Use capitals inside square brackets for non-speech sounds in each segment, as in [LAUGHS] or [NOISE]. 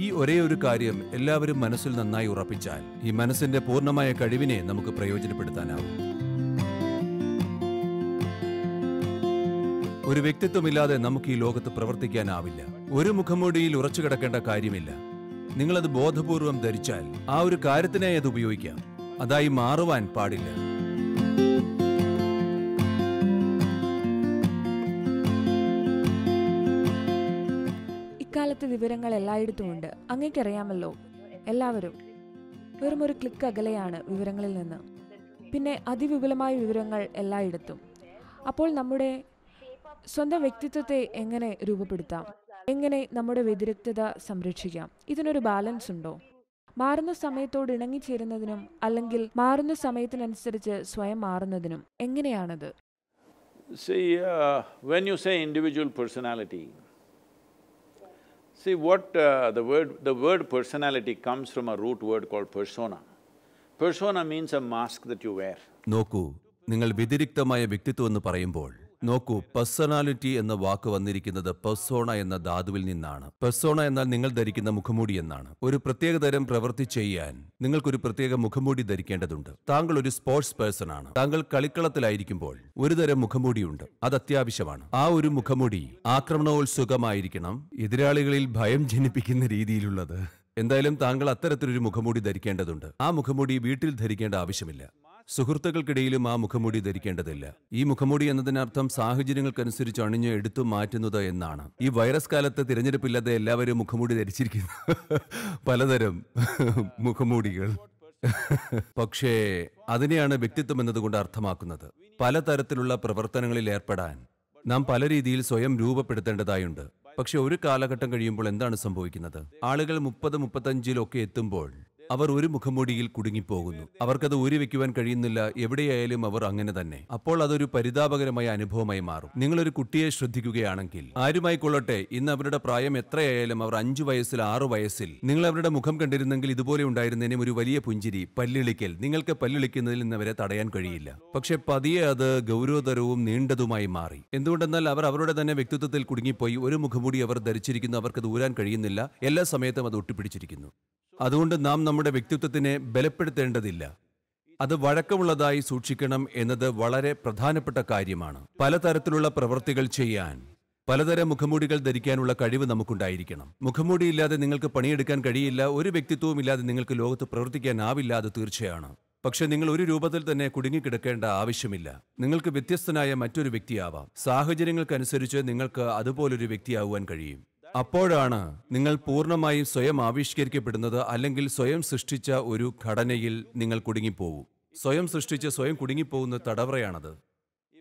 ഈ ഒരേ ഒരു കാര്യം എല്ലാവരും മനസ്സിൽ നന്നായി ഉറപ്പിച്ചാൽ ഈ മനസ്സിന്റെ പൂർണ്ണമായ കഴിവിനെ നമുക്ക് പ്രയോജനപ്പെടുത്താനാവും ഒരു വ്യക്തിത്വമില്ലാതെ നമുക്ക് ഈ ലോകത്ത് പ്രവർത്തിക്കാനാവില്ല ഒരു മുഖമൂടിയിൽ ഉറച്ചു കിടക്കേണ്ട കാര്യമില്ല നിങ്ങളത് ബോധപൂർവം ധരിച്ചാൽ ആ ഒരു കാര്യത്തിനായി അത് ഉപയോഗിക്കാം അതായി മാറുവാൻ പാടില്ല വിവരങ്ങൾ എല്ലായിടത്തും ഉണ്ട് അങ്ങേക്കറിയാമല്ലോ എല്ലാവരും വെറും ഒരു ക്ലിക്ക് അകലെയാണ് വിവരങ്ങളിൽ നിന്ന് പിന്നെ അതിവിപുലമായ വിവരങ്ങൾ എല്ലായിടത്തും അപ്പോൾ നമ്മുടെ സ്വന്തം വ്യക്തിത്വത്തെ എങ്ങനെ രൂപപ്പെടുത്താം എങ്ങനെ നമ്മുടെ വ്യതിരക്തത സംരക്ഷിക്കാം ഇതിനൊരു ബാലൻസ് ഉണ്ടോ മാറുന്ന സമയത്തോട് ഇണങ്ങിച്ചേരുന്നതിനും അല്ലെങ്കിൽ മാറുന്ന സമയത്തിനനുസരിച്ച് സ്വയം മാറുന്നതിനും എങ്ങനെയാണത് See, uh, when you say individual personality, See what uh, the word… the word personality comes from a root word called persona. Persona means a mask that you wear. നോക്കൂ നിങ്ങൾ വ്യതിരിക്തമായ വ്യക്തിത്വം എന്ന് പറയുമ്പോൾ നോക്കൂ പേഴ്സണാലിറ്റി എന്ന വാക്ക് വന്നിരിക്കുന്നത് പെർസോണ എന്ന ധാതുവിൽ നിന്നാണ് പെർസോണ എന്നാൽ നിങ്ങൾ ധരിക്കുന്ന മുഖമൂടി എന്നാണ് ഒരു പ്രത്യേക തരം പ്രവൃത്തി ചെയ്യാൻ നിങ്ങൾക്കൊരു പ്രത്യേക മുഖമൂടി ധരിക്കേണ്ടതുണ്ട് താങ്കൾ ഒരു സ്പോർട്സ് പേഴ്സൺ ആണ് താങ്കൾ കളിക്കളത്തിലായിരിക്കുമ്പോൾ ഒരു തരം മുഖമൂടിയുണ്ട് അത് അത്യാവശ്യമാണ് ആ ഒരു മുഖമൂടി ആക്രമണോത്സുഖമായിരിക്കണം എതിരാളികളിൽ ഭയം ജനിപ്പിക്കുന്ന രീതിയിലുള്ളത് എന്തായാലും താങ്കൾ അത്തരത്തിലൊരു മുഖമൂടി ധരിക്കേണ്ടതുണ്ട് ആ മുഖമൂടി വീട്ടിൽ ധരിക്കേണ്ട ആവശ്യമില്ല സുഹൃത്തുക്കൾക്കിടയിലും ആ മുഖമൂടി ധരിക്കേണ്ടതില്ല ഈ മുഖമൂടി എന്നതിനർത്ഥം സാഹചര്യങ്ങൾക്കനുസരിച്ച് അണിഞ്ഞ് എടുത്തു മാറ്റുന്നത് എന്നാണ് ഈ വൈറസ് കാലത്ത് തിരഞ്ഞെടുപ്പില്ലാതെ എല്ലാവരും മുഖമൂടി ധരിച്ചിരിക്കുന്നു [LAUGHS] പലതരം [LAUGHS] മുഖമൂടികൾ [LAUGHS] പക്ഷേ അതിനെയാണ് വ്യക്തിത്വം എന്നതുകൊണ്ട് അർത്ഥമാക്കുന്നത് പലതരത്തിലുള്ള പ്രവർത്തനങ്ങളിൽ ഏർപ്പെടാൻ നാം പല രീതിയിൽ സ്വയം രൂപപ്പെടുത്തേണ്ടതായുണ്ട് പക്ഷെ ഒരു കാലഘട്ടം കഴിയുമ്പോൾ എന്താണ് സംഭവിക്കുന്നത് ആളുകൾ മുപ്പത് മുപ്പത്തഞ്ചിലൊക്കെ എത്തുമ്പോൾ അവർ ഒരു മുഖമൂടിയിൽ കുടുങ്ങിപ്പോകുന്നു അവർക്കത് ഊരി വെക്കുവാൻ കഴിയുന്നില്ല എവിടെയായാലും അവർ അങ്ങനെ തന്നെ അപ്പോൾ അതൊരു പരിതാപകരമായ അനുഭവമായി മാറും നിങ്ങളൊരു കുട്ടിയെ ശ്രദ്ധിക്കുകയാണെങ്കിൽ ആരുമായി കൊള്ളട്ടെ ഇന്ന് അവരുടെ പ്രായം എത്രയായാലും അവർ അഞ്ചു വയസ്സിൽ ആറു വയസ്സിൽ നിങ്ങൾ അവരുടെ മുഖം കണ്ടിരുന്നെങ്കിൽ ഇതുപോലെ ഉണ്ടായിരുന്നതിനും ഒരു വലിയ പുഞ്ചിരി പല്ലിളിക്കൽ നിങ്ങൾക്ക് പല്ലിളിക്കുന്നതിൽ നിന്ന് അവരെ തടയാൻ കഴിയില്ല പക്ഷെ പതിയെ അത് ഗൗരവതരവും നീണ്ടതുമായി മാറി എന്തുകൊണ്ടെന്നാൽ അവർ അവരുടെ തന്നെ വ്യക്തിത്വത്തിൽ കുടുങ്ങിപ്പോയി ഒരു മുഖമൂടി അവർ ധരിച്ചിരിക്കുന്നു അവർക്ക് ഊരാൻ കഴിയുന്നില്ല എല്ലാ സമയത്തും അത് ഒട്ടിപ്പിടിച്ചിരിക്കുന്നു അതുകൊണ്ട് നാം നമ്മുടെ വ്യക്തിത്വത്തിനെ ബലപ്പെടുത്തേണ്ടതില്ല അത് വഴക്കമുള്ളതായി സൂക്ഷിക്കണം എന്നത് വളരെ പ്രധാനപ്പെട്ട കാര്യമാണ് പലതരത്തിലുള്ള പ്രവൃത്തികൾ ചെയ്യാൻ പലതരം മുഖമൂടികൾ ധരിക്കാനുള്ള കഴിവ് നമുക്കുണ്ടായിരിക്കണം ഇല്ലാതെ നിങ്ങൾക്ക് പണിയെടുക്കാൻ കഴിയില്ല ഒരു വ്യക്തിത്വവും ഇല്ലാതെ നിങ്ങൾക്ക് ലോകത്ത് പ്രവർത്തിക്കാനാവില്ല അത് തീർച്ചയാണ് പക്ഷെ നിങ്ങൾ ഒരു രൂപത്തിൽ തന്നെ കുടുങ്ങിക്കിടക്കേണ്ട ആവശ്യമില്ല നിങ്ങൾക്ക് വ്യത്യസ്തനായ മറ്റൊരു വ്യക്തിയാവാം സാഹചര്യങ്ങൾക്കനുസരിച്ച് നിങ്ങൾക്ക് അതുപോലൊരു വ്യക്തിയാവാൻ കഴിയും അപ്പോഴാണ് നിങ്ങൾ പൂർണ്ണമായി സ്വയം ആവിഷ്കരിക്കപ്പെടുന്നത് അല്ലെങ്കിൽ സ്വയം സൃഷ്ടിച്ച ഒരു ഘടനയിൽ നിങ്ങൾ കുടുങ്ങിപ്പോവും സ്വയം സൃഷ്ടിച്ച് സ്വയം കുടുങ്ങിപ്പോകുന്ന തടവറയാണത്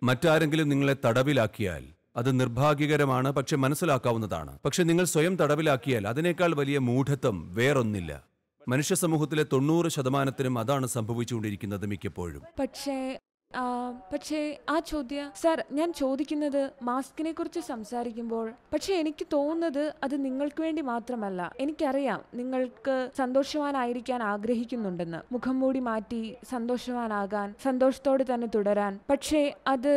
മറ്റാരെങ്കിലും നിങ്ങളെ തടവിലാക്കിയാൽ അത് നിർഭാഗ്യകരമാണ് പക്ഷെ മനസ്സിലാക്കാവുന്നതാണ് പക്ഷെ നിങ്ങൾ സ്വയം തടവിലാക്കിയാൽ അതിനേക്കാൾ വലിയ മൂഢത്വം വേറൊന്നില്ല മനുഷ്യ സമൂഹത്തിലെ തൊണ്ണൂറ് ശതമാനത്തിനും അതാണ് സംഭവിച്ചുകൊണ്ടിരിക്കുന്നത് മിക്കപ്പോഴും പക്ഷേ പക്ഷേ ആ ചോദ്യ സാർ ഞാൻ ചോദിക്കുന്നത് മാസ്കിനെ കുറിച്ച് സംസാരിക്കുമ്പോൾ പക്ഷേ എനിക്ക് തോന്നുന്നത് അത് നിങ്ങൾക്ക് വേണ്ടി മാത്രമല്ല എനിക്കറിയാം നിങ്ങൾക്ക് സന്തോഷവാനായിരിക്കാൻ ആഗ്രഹിക്കുന്നുണ്ടെന്ന് മുഖം മൂടി മാറ്റി സന്തോഷവാനാകാൻ സന്തോഷത്തോടെ തന്നെ തുടരാൻ പക്ഷേ അത്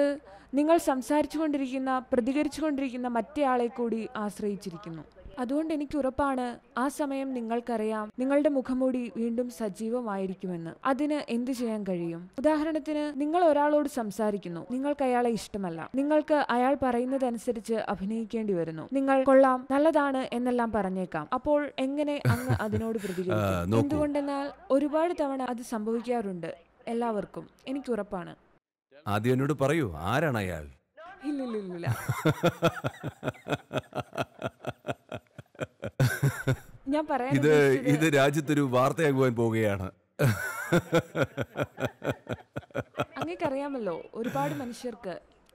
നിങ്ങൾ സംസാരിച്ചുകൊണ്ടിരിക്കുന്ന പ്രതികരിച്ചുകൊണ്ടിരിക്കുന്ന ആളെ കൂടി ആശ്രയിച്ചിരിക്കുന്നു അതുകൊണ്ട് എനിക്ക് ഉറപ്പാണ് ആ സമയം നിങ്ങൾക്കറിയാം നിങ്ങളുടെ മുഖംമൂടി വീണ്ടും സജീവമായിരിക്കുമെന്ന് അതിന് എന്തു ചെയ്യാൻ കഴിയും ഉദാഹരണത്തിന് നിങ്ങൾ ഒരാളോട് സംസാരിക്കുന്നു നിങ്ങൾക്ക് അയാളെ ഇഷ്ടമല്ല നിങ്ങൾക്ക് അയാൾ പറയുന്നതനുസരിച്ച് അഭിനയിക്കേണ്ടി വരുന്നു നിങ്ങൾ കൊള്ളാം നല്ലതാണ് എന്നെല്ലാം പറഞ്ഞേക്കാം അപ്പോൾ എങ്ങനെ അങ്ങ് അതിനോട് പ്രതികരിക്കും എന്തുകൊണ്ടെന്നാൽ ഒരുപാട് തവണ അത് സംഭവിക്കാറുണ്ട് എല്ലാവർക്കും എനിക്ക് ഉറപ്പാണ് ആദ്യം എന്നോട് പറയൂ ആരാണ് അയാൾ ഇല്ലില്ലില്ല [LAUGHS] ഞാൻ പറയാൻ ഇത് ഇത് രാജ്യത്തൊരു വാർത്തയാകുവാൻ പോവുകയാണ് അങ്ങേക്കറിയാമല്ലോ ഒരുപാട് മനുഷ്യർക്ക്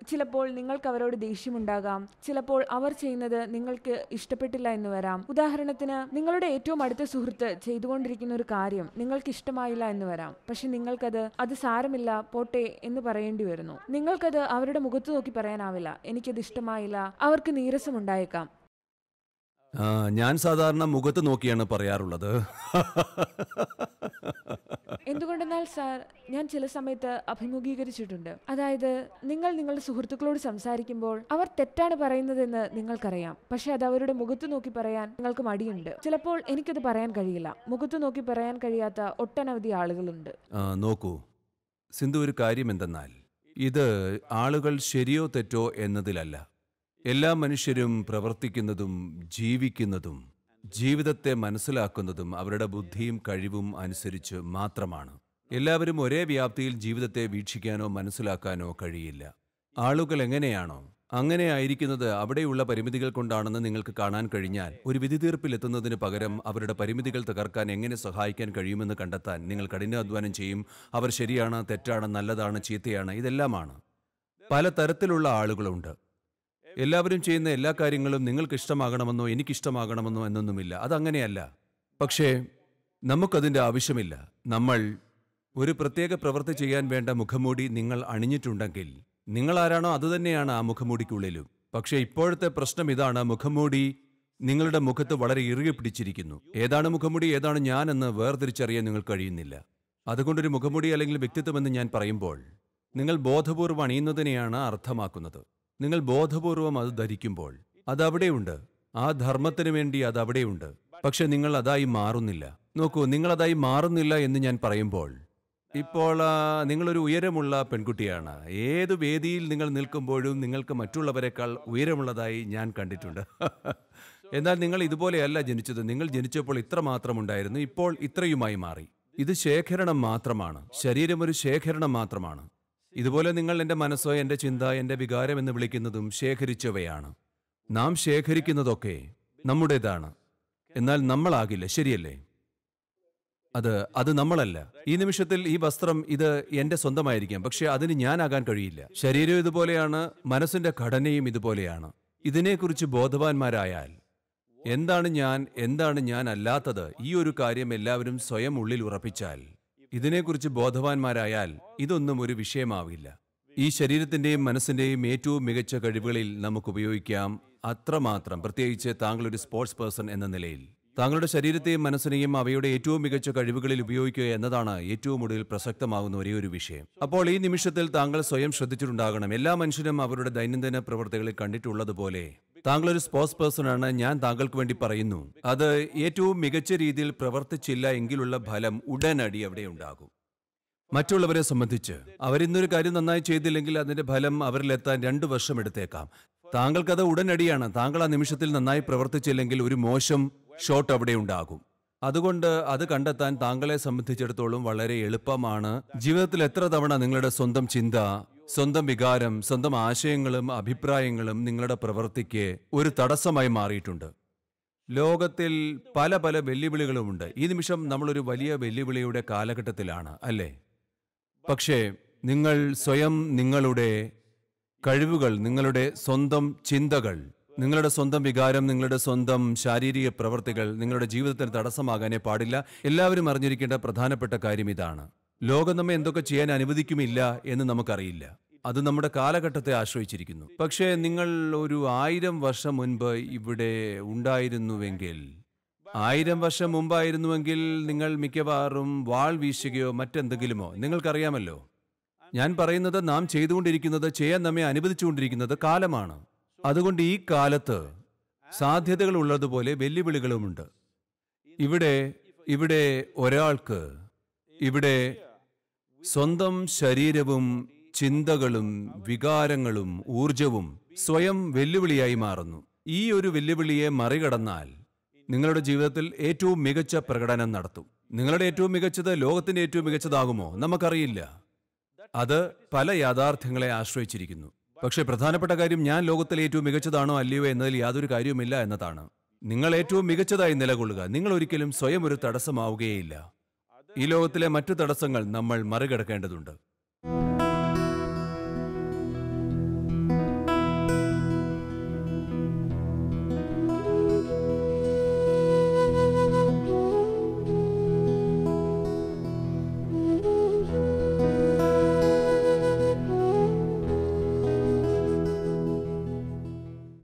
ചിലപ്പോൾ നിങ്ങൾക്ക് അവരോട് ദേഷ്യമുണ്ടാകാം ചിലപ്പോൾ അവർ ചെയ്യുന്നത് നിങ്ങൾക്ക് ഇഷ്ടപ്പെട്ടില്ല എന്ന് വരാം ഉദാഹരണത്തിന് നിങ്ങളുടെ ഏറ്റവും അടുത്ത സുഹൃത്ത് ചെയ്തുകൊണ്ടിരിക്കുന്ന ഒരു കാര്യം നിങ്ങൾക്ക് ഇഷ്ടമായില്ല എന്ന് വരാം പക്ഷെ നിങ്ങൾക്കത് അത് സാരമില്ല പോട്ടെ എന്ന് പറയേണ്ടി വരുന്നു നിങ്ങൾക്കത് അവരുടെ മുഖത്ത് നോക്കി പറയാനാവില്ല എനിക്കത് ഇഷ്ടമായില്ല അവർക്ക് നീരസം ഉണ്ടായേക്കാം ഞാൻ സാധാരണ മുഖത്ത് നോക്കിയാണ് പറയാറുള്ളത് എന്തുകൊണ്ടെന്നാൽ സാർ ഞാൻ ചില സമയത്ത് അഭിമുഖീകരിച്ചിട്ടുണ്ട് അതായത് നിങ്ങൾ നിങ്ങളുടെ സുഹൃത്തുക്കളോട് സംസാരിക്കുമ്പോൾ അവർ തെറ്റാണ് പറയുന്നതെന്ന് നിങ്ങൾക്കറിയാം പക്ഷെ അത് അവരുടെ മുഖത്ത് നോക്കി പറയാൻ നിങ്ങൾക്ക് മടിയുണ്ട് ചിലപ്പോൾ എനിക്കത് പറയാൻ കഴിയില്ല മുഖത്ത് നോക്കി പറയാൻ കഴിയാത്ത ഒട്ടനവധി ആളുകളുണ്ട് നോക്കൂ സിന്ധു ഒരു കാര്യം എന്തെന്നാൽ ഇത് ആളുകൾ ശരിയോ തെറ്റോ എന്നതിലല്ല എല്ലാ മനുഷ്യരും പ്രവർത്തിക്കുന്നതും ജീവിക്കുന്നതും ജീവിതത്തെ മനസ്സിലാക്കുന്നതും അവരുടെ ബുദ്ധിയും കഴിവും അനുസരിച്ച് മാത്രമാണ് എല്ലാവരും ഒരേ വ്യാപ്തിയിൽ ജീവിതത്തെ വീക്ഷിക്കാനോ മനസ്സിലാക്കാനോ കഴിയില്ല ആളുകൾ എങ്ങനെയാണോ അങ്ങനെ ആയിരിക്കുന്നത് അവിടെയുള്ള പരിമിതികൾ കൊണ്ടാണെന്ന് നിങ്ങൾക്ക് കാണാൻ കഴിഞ്ഞാൽ ഒരു തീർപ്പിലെത്തുന്നതിന് പകരം അവരുടെ പരിമിതികൾ തകർക്കാൻ എങ്ങനെ സഹായിക്കാൻ കഴിയുമെന്ന് കണ്ടെത്താൻ നിങ്ങൾ കഠിനാധ്വാനം ചെയ്യും അവർ ശരിയാണ് തെറ്റാണ് നല്ലതാണ് ചീത്തയാണ് ഇതെല്ലാമാണ് പല തരത്തിലുള്ള ആളുകളുണ്ട് എല്ലാവരും ചെയ്യുന്ന എല്ലാ കാര്യങ്ങളും നിങ്ങൾക്ക് ഇഷ്ടമാകണമെന്നോ എനിക്കിഷ്ടമാകണമെന്നോ എന്നൊന്നുമില്ല അതങ്ങനെയല്ല പക്ഷേ നമുക്കതിൻ്റെ ആവശ്യമില്ല നമ്മൾ ഒരു പ്രത്യേക പ്രവൃത്തി ചെയ്യാൻ വേണ്ട മുഖമൂടി നിങ്ങൾ അണിഞ്ഞിട്ടുണ്ടെങ്കിൽ നിങ്ങൾ ആരാണോ അതുതന്നെയാണ് ആ മുഖമൂടിക്കുള്ളിലും പക്ഷേ ഇപ്പോഴത്തെ പ്രശ്നം ഇതാണ് മുഖമൂടി നിങ്ങളുടെ മുഖത്ത് വളരെ ഇറുകി പിടിച്ചിരിക്കുന്നു ഏതാണ് മുഖമുടി ഏതാണ് ഞാനെന്ന് വേർതിരിച്ചറിയാൻ നിങ്ങൾ കഴിയുന്നില്ല അതുകൊണ്ടൊരു മുഖമുടി അല്ലെങ്കിൽ വ്യക്തിത്വമെന്ന് ഞാൻ പറയുമ്പോൾ നിങ്ങൾ ബോധപൂർവ്വം അണിയുന്നതിനെയാണ് അർത്ഥമാക്കുന്നത് നിങ്ങൾ ബോധപൂർവം അത് ധരിക്കുമ്പോൾ അതവിടെയുണ്ട് ആ ധർമ്മത്തിന് വേണ്ടി അതവിടെയുണ്ട് പക്ഷെ നിങ്ങൾ അതായി മാറുന്നില്ല നോക്കൂ നിങ്ങൾ അതായി മാറുന്നില്ല എന്ന് ഞാൻ പറയുമ്പോൾ ഇപ്പോൾ നിങ്ങളൊരു ഉയരമുള്ള പെൺകുട്ടിയാണ് ഏത് വേദിയിൽ നിങ്ങൾ നിൽക്കുമ്പോഴും നിങ്ങൾക്ക് മറ്റുള്ളവരെക്കാൾ ഉയരമുള്ളതായി ഞാൻ കണ്ടിട്ടുണ്ട് [LAUGHS] എന്നാൽ നിങ്ങൾ ഇതുപോലെയല്ല ജനിച്ചത് നിങ്ങൾ ജനിച്ചപ്പോൾ ഇത്ര മാത്രമുണ്ടായിരുന്നു ഇപ്പോൾ ഇത്രയുമായി മാറി ഇത് ശേഖരണം മാത്രമാണ് ശരീരം ഒരു ശേഖരണം മാത്രമാണ് ഇതുപോലെ നിങ്ങൾ എൻ്റെ മനസ്സോ എൻ്റെ ചിന്ത എൻ്റെ വികാരം എന്ന് വിളിക്കുന്നതും ശേഖരിച്ചവയാണ് നാം ശേഖരിക്കുന്നതൊക്കെ നമ്മുടേതാണ് എന്നാൽ നമ്മളാകില്ല ശരിയല്ലേ അത് അത് നമ്മളല്ല ഈ നിമിഷത്തിൽ ഈ വസ്ത്രം ഇത് എൻ്റെ സ്വന്തമായിരിക്കാം പക്ഷേ അതിന് ഞാനാകാൻ കഴിയില്ല ശരീരം ഇതുപോലെയാണ് മനസ്സിൻ്റെ ഘടനയും ഇതുപോലെയാണ് ഇതിനെക്കുറിച്ച് ബോധവാന്മാരായാൽ എന്താണ് ഞാൻ എന്താണ് ഞാൻ അല്ലാത്തത് ഈ ഒരു കാര്യം എല്ലാവരും സ്വയം ഉള്ളിൽ ഉറപ്പിച്ചാൽ ഇതിനെക്കുറിച്ച് ബോധവാന്മാരായാൽ ഇതൊന്നും ഒരു വിഷയമാവില്ല ഈ ശരീരത്തിന്റെയും മനസ്സിന്റെയും ഏറ്റവും മികച്ച കഴിവുകളിൽ നമുക്ക് ഉപയോഗിക്കാം അത്രമാത്രം പ്രത്യേകിച്ച് താങ്കൾ ഒരു സ്പോർട്സ് പേഴ്സൺ എന്ന നിലയിൽ താങ്കളുടെ ശരീരത്തെയും മനസ്സിനെയും അവയുടെ ഏറ്റവും മികച്ച കഴിവുകളിൽ ഉപയോഗിക്കുക എന്നതാണ് ഏറ്റവും ഒടുവിൽ പ്രസക്തമാകുന്ന ഒരേ ഒരു വിഷയം അപ്പോൾ ഈ നിമിഷത്തിൽ താങ്കൾ സ്വയം ശ്രദ്ധിച്ചിട്ടുണ്ടാകണം എല്ലാ മനുഷ്യരും അവരുടെ ദൈനംദിന പ്രവർത്തികളിൽ കണ്ടിട്ടുള്ളതുപോലെ താങ്കളൊരു സ്പോർട്സ് പേഴ്സണാണ് ഞാൻ താങ്കൾക്ക് വേണ്ടി പറയുന്നു അത് ഏറ്റവും മികച്ച രീതിയിൽ പ്രവർത്തിച്ചില്ല എങ്കിലുള്ള ഫലം ഉടനടി അവിടെ ഉണ്ടാകും മറ്റുള്ളവരെ സംബന്ധിച്ച് അവരിന്നൊരു കാര്യം നന്നായി ചെയ്തില്ലെങ്കിൽ അതിന്റെ ഫലം അവരിലെത്താൻ രണ്ടു വർഷം എടുത്തേക്കാം താങ്കൾക്കത് ഉടനടിയാണ് താങ്കൾ ആ നിമിഷത്തിൽ നന്നായി പ്രവർത്തിച്ചില്ലെങ്കിൽ ഒരു മോശം ഷോട്ട് അവിടെ ഉണ്ടാകും അതുകൊണ്ട് അത് കണ്ടെത്താൻ താങ്കളെ സംബന്ധിച്ചിടത്തോളം വളരെ എളുപ്പമാണ് ജീവിതത്തിൽ എത്ര തവണ നിങ്ങളുടെ സ്വന്തം ചിന്ത സ്വന്തം വികാരം സ്വന്തം ആശയങ്ങളും അഭിപ്രായങ്ങളും നിങ്ങളുടെ പ്രവൃത്തിക്ക് ഒരു തടസ്സമായി മാറിയിട്ടുണ്ട് ലോകത്തിൽ പല പല വെല്ലുവിളികളുമുണ്ട് ഈ നിമിഷം നമ്മളൊരു വലിയ വെല്ലുവിളിയുടെ കാലഘട്ടത്തിലാണ് അല്ലേ പക്ഷേ നിങ്ങൾ സ്വയം നിങ്ങളുടെ കഴിവുകൾ നിങ്ങളുടെ സ്വന്തം ചിന്തകൾ നിങ്ങളുടെ സ്വന്തം വികാരം നിങ്ങളുടെ സ്വന്തം ശാരീരിക പ്രവർത്തികൾ നിങ്ങളുടെ ജീവിതത്തിന് തടസ്സമാകാനേ പാടില്ല എല്ലാവരും അറിഞ്ഞിരിക്കേണ്ട പ്രധാനപ്പെട്ട കാര്യം ഇതാണ് ലോകം നമ്മെ എന്തൊക്കെ ചെയ്യാൻ അനുവദിക്കുമില്ല എന്ന് നമുക്കറിയില്ല അത് നമ്മുടെ കാലഘട്ടത്തെ ആശ്രയിച്ചിരിക്കുന്നു പക്ഷേ നിങ്ങൾ ഒരു ആയിരം വർഷം മുൻപ് ഇവിടെ ഉണ്ടായിരുന്നുവെങ്കിൽ ആയിരം വർഷം മുമ്പായിരുന്നുവെങ്കിൽ നിങ്ങൾ മിക്കവാറും വാൾ വീശുകയോ മറ്റെന്തെങ്കിലുമോ നിങ്ങൾക്കറിയാമല്ലോ ഞാൻ പറയുന്നത് നാം ചെയ്തുകൊണ്ടിരിക്കുന്നത് ചെയ്യാൻ നമ്മെ അനുവദിച്ചുകൊണ്ടിരിക്കുന്നത് കാലമാണ് അതുകൊണ്ട് ഈ കാലത്ത് സാധ്യതകൾ ഉള്ളതുപോലെ വെല്ലുവിളികളുമുണ്ട് ഇവിടെ ഇവിടെ ഒരാൾക്ക് ഇവിടെ സ്വന്തം ശരീരവും ചിന്തകളും വികാരങ്ങളും ഊർജവും സ്വയം വെല്ലുവിളിയായി മാറുന്നു ഈ ഒരു വെല്ലുവിളിയെ മറികടന്നാൽ നിങ്ങളുടെ ജീവിതത്തിൽ ഏറ്റവും മികച്ച പ്രകടനം നടത്തും നിങ്ങളുടെ ഏറ്റവും മികച്ചത് ലോകത്തിന്റെ ഏറ്റവും മികച്ചതാകുമോ നമുക്കറിയില്ല അത് പല യാഥാർത്ഥ്യങ്ങളെ ആശ്രയിച്ചിരിക്കുന്നു പക്ഷേ പ്രധാനപ്പെട്ട കാര്യം ഞാൻ ലോകത്തിലെ ഏറ്റവും മികച്ചതാണോ അല്ലയോ എന്നതിൽ യാതൊരു കാര്യവുമില്ല എന്നതാണ് നിങ്ങൾ ഏറ്റവും മികച്ചതായി നിലകൊള്ളുക നിങ്ങൾ ഒരിക്കലും സ്വയം ഒരു തടസ്സമാവുകയേയില്ല ഈ ലോകത്തിലെ മറ്റു തടസ്സങ്ങൾ നമ്മൾ മറികടക്കേണ്ടതുണ്ട്